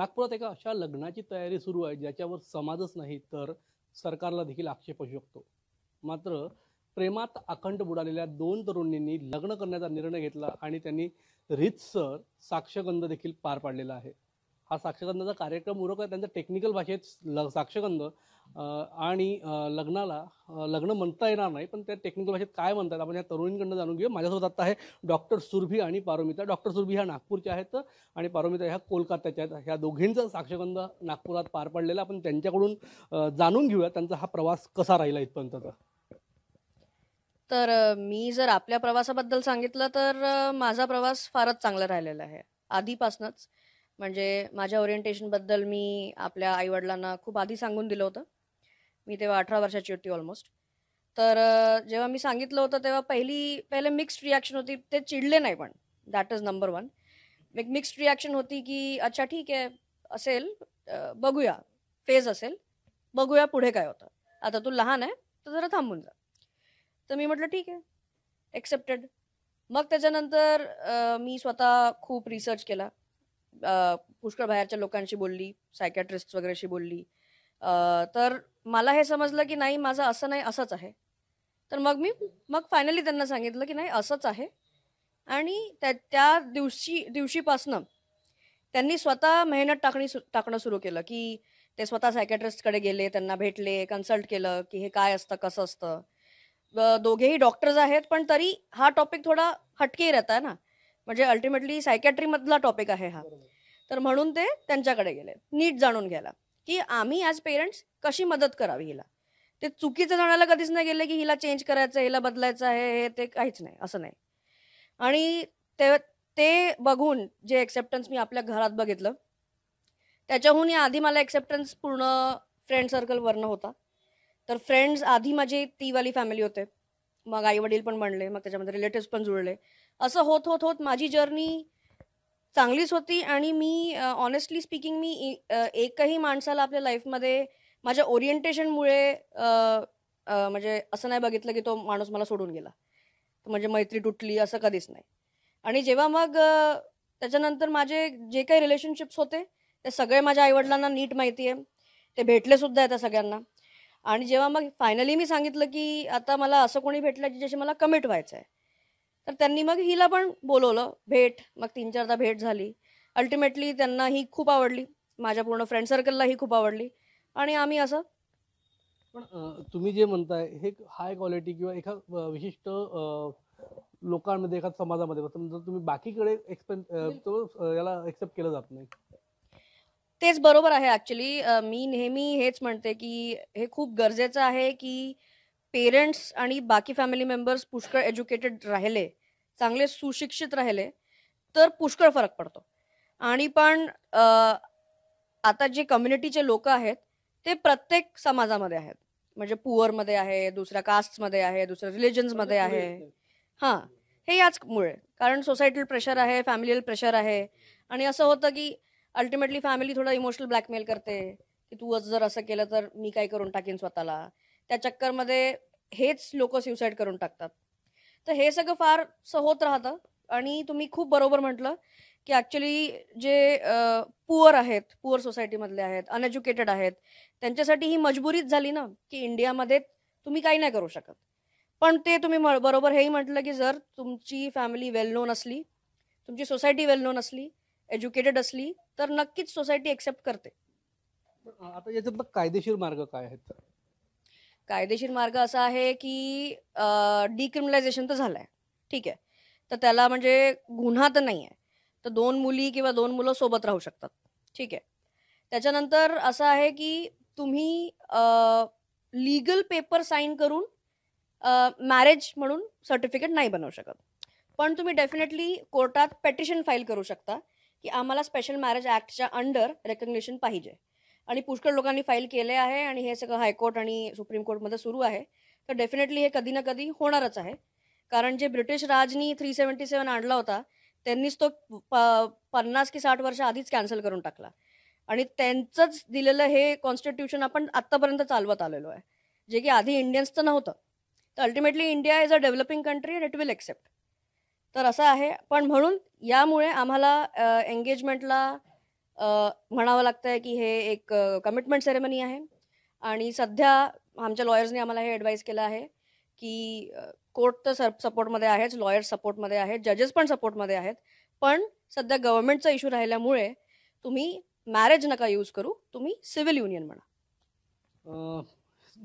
नागपुरात एका अशा लग्नाची तयारी सुरू आहे ज्याच्यावर समाजच नाही तर सरकारला देखील आक्षेप असू शकतो मात्र प्रेमात अखंड बुडालेल्या दोन तरुणींनी लग्न करण्याचा निर्णय घेतला आणि त्यांनी रीतसर साक्षगंध देखील पार पाडलेला आहे हा साक्षगंधाचा कार्यक्रम उरक त्यांचा टेक्निकल भाषेत साक्षगंध आणि लग्नाला लग्न म्हणता येणार नाही पण त्या टेक्निकल भाषेत काय म्हणतात आपण या तरुणींकडनं जाणून घेऊ माझ्यासोबत आता आहे डॉक्टर सुरभी आणि पारोमिता डॉक्टर सुरभी ह्या नागपूरच्या आहेत आणि पारोमिता ह्या कोलकात्याच्या आहेत ह्या दोघींचा साक्षगंध नागपुरात पार पडलेला आपण त्यांच्याकडून जाणून घेऊया त्यांचा हा प्रवास कसा राहिला इथपर्यंत तर मी जर आपल्या प्रवासाबद्दल सांगितलं तर माझा प्रवास फारच चांगला राहिलेला आहे आधीपासूनच म्हणजे माझ्या ओरिएंटेशनबद्दल मी आपल्या आईवडिलांना खूप आधी सांगून दिलं होतं मी तेव्हा अठरा वर्षाची होती ऑलमोस्ट तर जेव्हा मी सांगितलं होतं तेव्हा पहिली पहिले मिक्स्ड रिॲक्शन होती ते चिडले नाही पण दॅट इज नंबर वन एक मिक्स्ड रिॲक्शन होती की अच्छा ठीक आहे असेल बघूया फेज असेल बघूया पुढे काय होतं आता तू लहान आहे तर जरा थांबून जा तर मी म्हटलं ठीक आहे एक्सेप्टेड मग त्याच्यानंतर मी स्वतः खूप रिसर्च केला पुष्कळ बाहेरच्या लोकांशी बोलली सायकॅट्रिस्ट वगैरेशी बोलली तर मला हे समजलं की नाही माझं असं नाही असंच आहे तर मग मी मग फायनली त्यांना सांगितलं की नाही असंच आहे आणि त्या त्या दिवशी दिवशीपासनं त्यांनी स्वतः मेहनत टाकणी सु टाकणं सुरू केलं की ते स्वतः सायकॅट्रिस्टकडे गेले त्यांना भेटले कन्सल्ट केलं की हे काय असतं कसं असतं दोघेही डॉक्टर्स आहेत पण तरी हा टॉपिक थोडा हटके आहे ना म्हणजे अल्टिमेटली सायकॅट्रीमधला टॉपिक आहे हा तर म्हणून ते त्यांच्याकडे गेले नीट जाणून घ्यायला की आम्ही ॲज पेरेंट्स कशी मदत करावी हिला ते चुकीचं जाणायला कधीच नाही गेलं की हिला चेंज करायचं आहे हिला बदलायचं आहे हे ते काहीच नाही असं नाही आणि ते ते बघून जे एक्सेप्टन्स मी आपल्या घरात बघितलं त्याच्याहून या आधी मला एक्सेप्टन्स पूर्ण फ्रेंड सर्कलवरनं होता तर फ्रेंड्स आधी माझी तीवाली फॅमिली होते मग आई वडील पण बनले मग त्याच्यामध्ये रिलेटिव्स पण जुळले असं होत होत होत माझी जर्नी चांगलीच होती आणि मी ऑनेस्टली स्पीकिंग मी एकही माणसाला आपल्या लाईफमध्ये माझ्या ओरिएंटेशनमुळे म्हणजे असं नाही बघितलं की तो माणूस मला सोडून गेला म्हणजे मैत्री तुटली असं कधीच नाही आणि जेव्हा मग त्याच्यानंतर माझे जे काही रिलेशनशिप्स होते ते सगळे माझ्या आईवडिलांना नीट माहिती आहे ते भेटले सुद्धा आहे सगळ्यांना आणि जेव्हा मग फायनली मी सांगितलं की आता मला असं कोणी भेटलं की ज्याशी मला कमिट व्हायचं आहे तर त्यांनी मग हिला पण बोलवलं भेट मग तीन चारदा भेट झाली अल्टिमेटली त्यांना ही खूप आवडली माझ्या पूर्ण फ्रेंड सर्कलला ही खूप आवडली आणि आम्ही असं पण तुम्ही जे म्हणताय हे हाय क्वालिटी किंवा एका विशिष्ट लोकांमध्ये एका समाजामध्ये तुम्ही बाकीकडे तो याला एक्सेप्ट केलं जात नाही तेच बरोबर आहे ऍक्च्युली मी नेहमी हेच म्हणते की हे खूप गरजेचं आहे की पेरेंट्स आणि बाकी फॅमिली मेंबर्स पुष्कळ एज्युकेटेड राहिले चांगले सुशिक्षित राहिले तर पुष्कळ फरक पडतो आणि पण आता जे कम्युनिटीचे लोक आहेत ते प्रत्येक समाजामध्ये आहेत म्हणजे पुअरमध्ये आहे दुसऱ्या कास्टमध्ये आहे दुसऱ्या रिलिजन्समध्ये आहे हां हे याचमुळे कारण सोसायटल प्रेशर आहे फॅमिलील प्रेशर आहे आणि असं होतं की अल्टिमेटली फॅमिली थोडं इमोशनल ब्लॅकमेल करते की तू जर असं केलं तर मी काय करून टाकीन स्वतःला त्या चक्करमध्ये हेच लोक सुसाईड करून टाकतात तर हे सगळं फार होत राहतं आणि तुम्ही खूप बरोबर म्हटलं की ऍक्च्युली जे पुअर आहेत पुअर सोसायटीमधले आहेत अनएज्युकेटेड आहेत त्यांच्यासाठी ही मजबुरीच झाली ना की इंडियामध्ये तुम्ही काही नाही करू शकत पण ते तुम्ही बरोबर हेही म्हटलं की जर तुमची फॅमिली वेल नोन असली तुमची सोसायटी वेल नोन असली एज्युकेटेड असली तर नक्कीच सोसायटी एक्सेप्ट करते आता याच्यात कायदेशीर मार्ग काय आहेत कायदेशीर मार्ग असा आहे की डिक्रिमिनलायझेशन तर झालंय ठीक आहे तर त्याला म्हणजे गुन्हा तर नाही आहे तर दोन मुली किंवा दोन मुलं सोबत राहू शकतात ठीक आहे त्याच्यानंतर असं आहे की तुम्ही लीगल पेपर साईन करून मॅरेज म्हणून सर्टिफिकेट नाही बनवू शकत पण तुम्ही डेफिनेटली कोर्टात पेटिशन फाईल करू शकता की आम्हाला स्पेशल मॅरेज ऍक्टच्या अंडर रेकॉग्नेशन पाहिजे आणि पुष्कळ लोकांनी फाईल केले आहे आणि हे सगळं हायकोर्ट आणि सुप्रीम कोर्टमध्ये सुरू आहे तर डेफिनेटली हे कधी ना कधी होणारच आहे कारण जे ब्रिटिश राजनी थ्री सेवन्टी सेवन आणला होता त्यांनीच तो पन्नास की साठ वर्ष आधीच कॅन्सल करून टाकला आणि त्यांचंच दिलेलं हे कॉन्स्टिट्यूशन आपण आत्तापर्यंत चालवत आलेलो आहे जे की आधी इंडियन्सचं नव्हतं तर ultimately India is a developing country it will accept तर असं आहे पण म्हणून यामुळे आम्हाला एंगेजमेंटला म्हणावं लागतंय की हे एक कमिटमेंट सेरेमनी आहे आणि सध्या आमच्या लॉयर्सने आम्हाला हे ॲडवाईस केलं आहे की कोर्ट तर सर सपोर्टमध्ये आहेच लॉयर्स सपोर्टमध्ये आहेत जजेस पण सपोर्टमध्ये आहेत पण सध्या गव्हर्नमेंटचा इश्यू राहिल्यामुळे तुम्ही मॅरेज नका यूज करू तुम्ही सिव्हिल युनियन म्हणा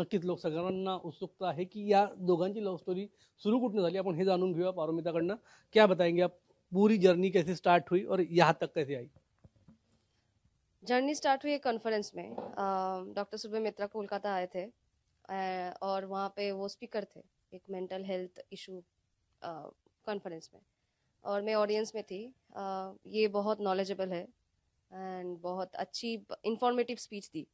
नक्कीच लोक सगळ्यांना उत्सुकता आहे की या दोघांची लव्ह स्टोरी सुरू कुठून झाली आपण हे जाणून घेऊया पारोमिताकडनं क्या बताएंगे आप पूरी जर्नी कैसे स्टार्ट हुई और या तक कैसे आई जर्नी स्टार्ट हुई एक कॉन्फ्रेंस में डॉक्टर सुबह मित्रा कोलकाता आए थे और वहाँ पे वो स्पीकर थे एक मेंटल हेल्थ इशू कॉन्फ्रेंस में और मैं ऑडियंस में थी आ, ये बहुत नॉलेजेबल है एंड बहुत अच्छी इंफॉर्मेटिव स्पीच दी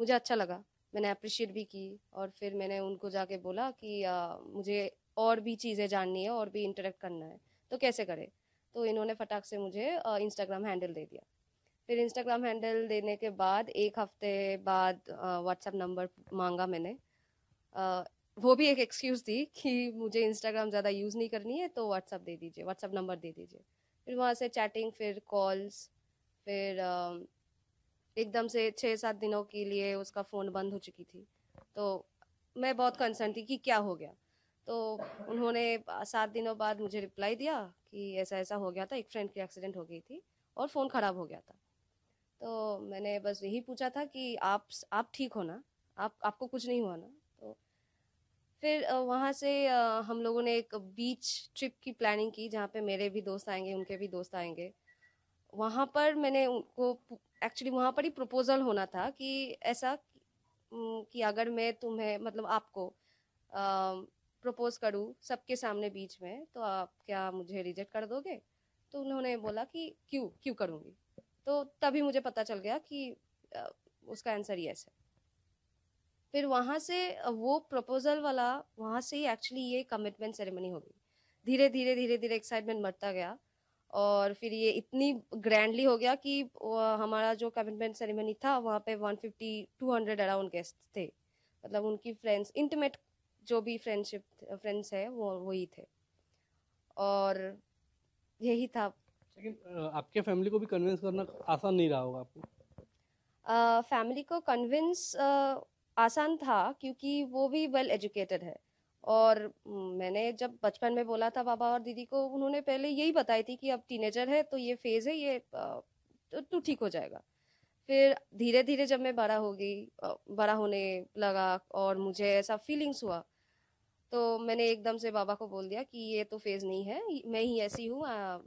मुझे अच्छा लगा मैंने अप्रिशिएट भी की और फिर मैंने उनको जाके बोला कि आ, मुझे और भी चीज़ें जाननी है और भी इंटरेक्ट करना है तो कैसे करें तो इन्होंने फटाक से मुझे इंस्टाग्राम हैंडल दे दिया फिर इंस्टाग्राम हैंडल देने के बाद एक हफ्ते बाद व्हाट्सएप नंबर मांगा मैंने आ, वो भी एक एक्सक्यूज़ थी कि मुझे इंस्टाग्राम ज़्यादा यूज़ नहीं करनी है तो व्हाट्सएप दे दीजिए व्हाट्सएप नंबर दे दीजिए फिर वहाँ से चैटिंग फिर कॉल्स फिर एकदम से छः सात दिनों के लिए उसका फ़ोन बंद हो चुकी थी तो मैं बहुत कंसर्न थी कि क्या हो गया तो उन्होंने सात दिनों बाद मुझे रिप्लाई दिया कि ऐसा ऐसा हो गया था एक फ्रेंड की एक्सीडेंट हो गई थी और फ़ोन ख़राब हो गया था तो मैंने बस यही पूछा था कि आप आप ठीक हो ना आप आपको कुछ नहीं हुआ ना तो फिर वहाँ से हम लोगों ने एक बीच ट्रिप की प्लानिंग की जहाँ पे मेरे भी दोस्त आएंगे उनके भी दोस्त आएंगे वहाँ पर मैंने उनको एक्चुअली वहाँ पर ही प्रपोज़ल होना था कि ऐसा कि अगर मैं तुम्हें मतलब आपको प्रपोज करूँ सबके सामने बीच में तो आप क्या मुझे रिजेक्ट कर दोगे तो उन्होंने बोला कि क्यों क्यों करूँगी तो तभी मुझे पता चल गया कि उसका आंसर यस है फिर वहाँ से वो प्रपोजल वाला वहाँ से ही एक्चुअली ये कमिटमेंट सेरेमनी हो गई धीरे धीरे धीरे धीरे एक्साइटमेंट मरता गया और फिर ये इतनी ग्रैंडली हो गया कि हमारा जो कमिटमेंट सेरेमनी था वहाँ पे 150 200 अराउंड गेस्ट थे मतलब उनकी फ्रेंड्स इंटीमेट जो भी फ्रेंडशिप फ्रेंड्स है वो वही थे और यही था लेकिन आपके फैमिली को भी कन्विंस करना आसान नहीं रहा होगा आपको फैमिली को कन्विंस आसान था क्योंकि वो भी वेल एजुकेटेड है और मैंने जब बचपन में बोला था बाबा और दीदी को उन्होंने पहले यही बताई थी कि अब टीनेजर है तो ये फेज़ है ये तो, तो ठीक हो जाएगा फिर धीरे धीरे जब मैं बड़ा हो गई बड़ा होने लगा और मुझे ऐसा फीलिंग्स हुआ तो मैंने एकदम से बाबा को बोल दिया कि ये तो फेज़ नहीं है मैं ही ऐसी हूँ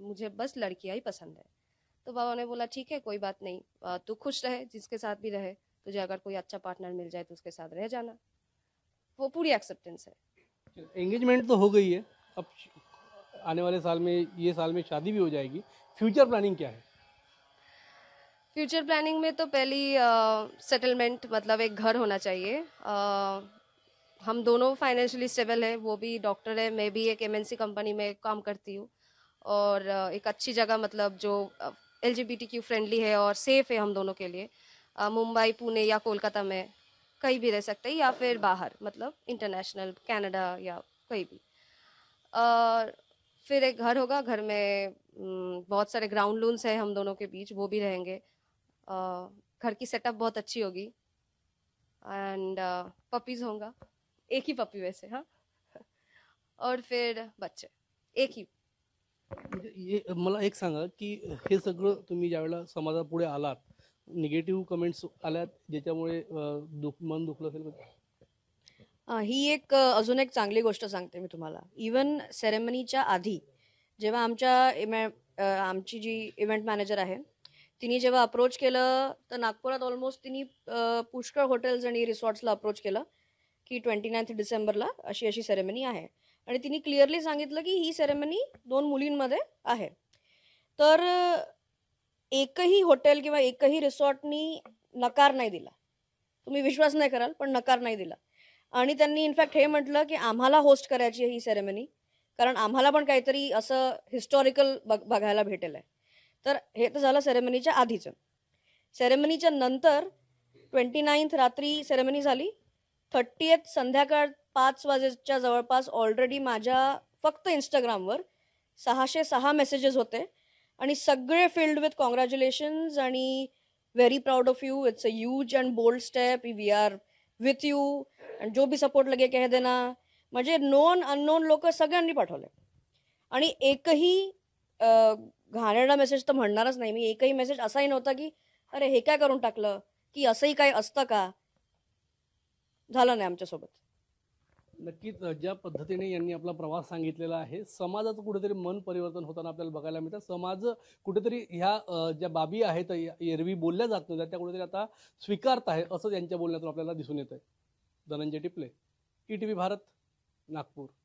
मुझे बस लड़कियाँ ही पसंद है तो बाबा ने बोला ठीक है कोई बात नहीं तू खुश रहे जिसके साथ भी रहे तुझे अगर कोई अच्छा पार्टनर मिल जाए तो उसके साथ रह जाना वो पूरी एक्सेप्टेंस है एंगेजमेंट तो हो गई है अब आने वाले साल में ये साल में शादी भी हो जाएगी फ्यूचर प्लानिंग क्या है फ्यूचर प्लानिंग में तो पहली सेटलमेंट मतलब एक घर होना चाहिए आ, हम दोनों फाइनेंशियली स्टेबल है वो भी डॉक्टर है मैं भी एक एम कंपनी में काम करती हूँ और एक अच्छी जगह मतलब जो एल फ्रेंडली है और सेफ है हम दोनों के लिए मुंबई पुणे या कोलकाता में कहीं भी रह सकते हैं या फिर बाहर मतलब इंटरनेशनल कनाडा या कहीं भी और फिर एक घर होगा घर में बहुत सारे ग्राउंड लोन्स हैं हम दोनों के बीच वो भी रहेंगे घर की सेटअप बहुत अच्छी होगी एंड पपीज़ होगा एक ही पपी वैसे हाँ और फिर बच्चे एक ही म्हणजे ये मला एक सांगा की हे सगळं तुम्ही ज्यावेळेला समाजापुढे आलात निगेटिव्ह कमेंट्स आल्यात ज्याच्यामुळे दुख मन दुखलं असेल ही एक अजून एक चांगली गोष्ट सांगते मी तुम्हाला इवन सेरेमनीच्या आधी जेव्हा आमच्या आमची जी इव्हेंट मॅनेजर आहे तिने जेव्हा अप्रोच केलं तर नागपुरात ऑलमोस्ट तिने पुष्कळ हॉटेल्स आणि रिसॉर्ट्सला अप्रोच केलं की ट्वेंटी नाईन्थ डिसेंबरला अशी अशी सेरेमनी आहे आणि तिने क्लिअरली सांगितलं की ही सेरेमनी दोन मुलींमध्ये आहे तर एकही हॉटेल किंवा एकही रिसॉर्टनी नकार नाही दिला तुम्ही विश्वास नाही कराल पण नकार नाही दिला आणि त्यांनी इनफॅक्ट हे म्हटलं की आम्हाला होस्ट करायची आहे ही सेरेमनी कारण आम्हाला पण काहीतरी असं हिस्टॉरिकल बघ बघायला भेटेल आहे तर हे तर झालं सेरेमनीच्या आधीचं सेरेमनीच्या नंतर ट्वेंटी नाईन्थ रात्री सेरेमनी झाली थर्टी एथ संध्याकाळ पाच वाजेच्या जवळपास ऑलरेडी माझ्या फक्त इंस्टाग्रामवर सहाशे सहा मेसेजेस होते आणि सगळे फिल्ड विथ कॉंग्रॅच्युलेशन्स आणि very proud of you it's a huge and bold step we are with you and जो बी सपोर्ट लगे कह देना म्हणजे नोन अननोन लोक सगळ्यांनी पाठवले आणि एकही घाणेरडा मेसेज तर म्हणणारच नाही मी एकही मेसेज असाही नव्हता की अरे हे काय करून टाकलं की असंही काय असतं का झालं नाही आमच्यासोबत नक्कीच ज्या पद्धतीने यांनी आपला प्रवास सांगितलेला आहे समाजाचं कुठेतरी मन परिवर्तन होताना आपल्याला बघायला मिळतं समाज कुठेतरी ह्या ज्या बाबी आहेत एरवी बोलल्या जात नव्हत्या त्या कुठेतरी आता स्वीकारत आहे असं त्यांच्या बोलण्यातून आपल्याला दिसून येत आहे Dhananjay Tiple E T V Bharat Nagpur